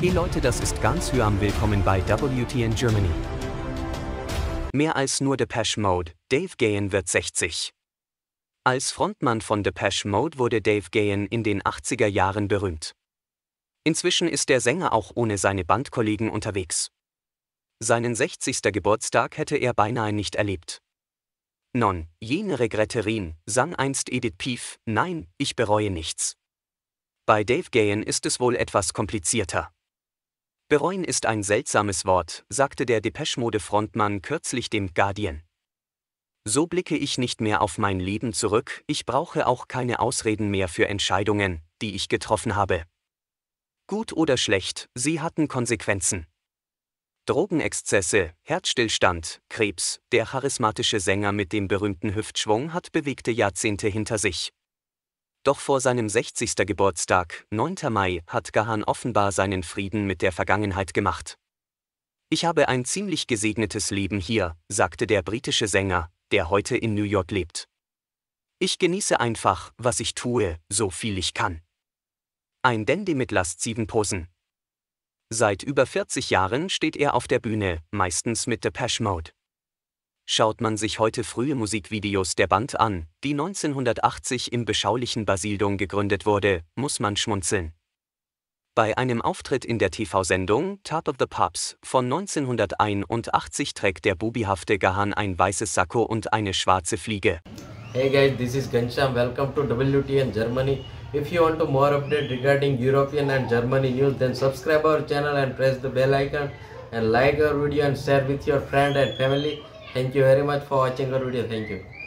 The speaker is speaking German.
Hey Leute, das ist ganz Hyam. Willkommen bei WTN Germany. Mehr als nur Depeche Mode, Dave Gahan wird 60. Als Frontmann von Depeche Mode wurde Dave Gahan in den 80er Jahren berühmt. Inzwischen ist der Sänger auch ohne seine Bandkollegen unterwegs. Seinen 60. Geburtstag hätte er beinahe nicht erlebt. Non, jene Regretterin, sang einst Edith Piaf, nein, ich bereue nichts. Bei Dave Gahan ist es wohl etwas komplizierter. Bereuen ist ein seltsames Wort, sagte der Depeche-Mode-Frontmann kürzlich dem Guardian. So blicke ich nicht mehr auf mein Leben zurück, ich brauche auch keine Ausreden mehr für Entscheidungen, die ich getroffen habe. Gut oder schlecht, sie hatten Konsequenzen. Drogenexzesse, Herzstillstand, Krebs, der charismatische Sänger mit dem berühmten Hüftschwung hat bewegte Jahrzehnte hinter sich. Doch vor seinem 60. Geburtstag, 9. Mai, hat Gahan offenbar seinen Frieden mit der Vergangenheit gemacht. Ich habe ein ziemlich gesegnetes Leben hier, sagte der britische Sänger, der heute in New York lebt. Ich genieße einfach, was ich tue, so viel ich kann. Ein Dandy mit lasziven Posen. Seit über 40 Jahren steht er auf der Bühne, meistens mit Depeche Mode. Schaut man sich heute frühe Musikvideos der Band an, die 1980 im beschaulichen Basildon gegründet wurde, muss man schmunzeln. Bei einem Auftritt in der TV-Sendung Top of the Pubs von 1981 trägt der bubihafte Gahan ein weißes Sakko und eine schwarze Fliege. Hey guys, this is Gansham. Welcome to WTN Germany. If you want to more update regarding European and Germany news, then subscribe our channel and press the bell icon and like our video and share with your friend and family. thank you very much for watching our video thank you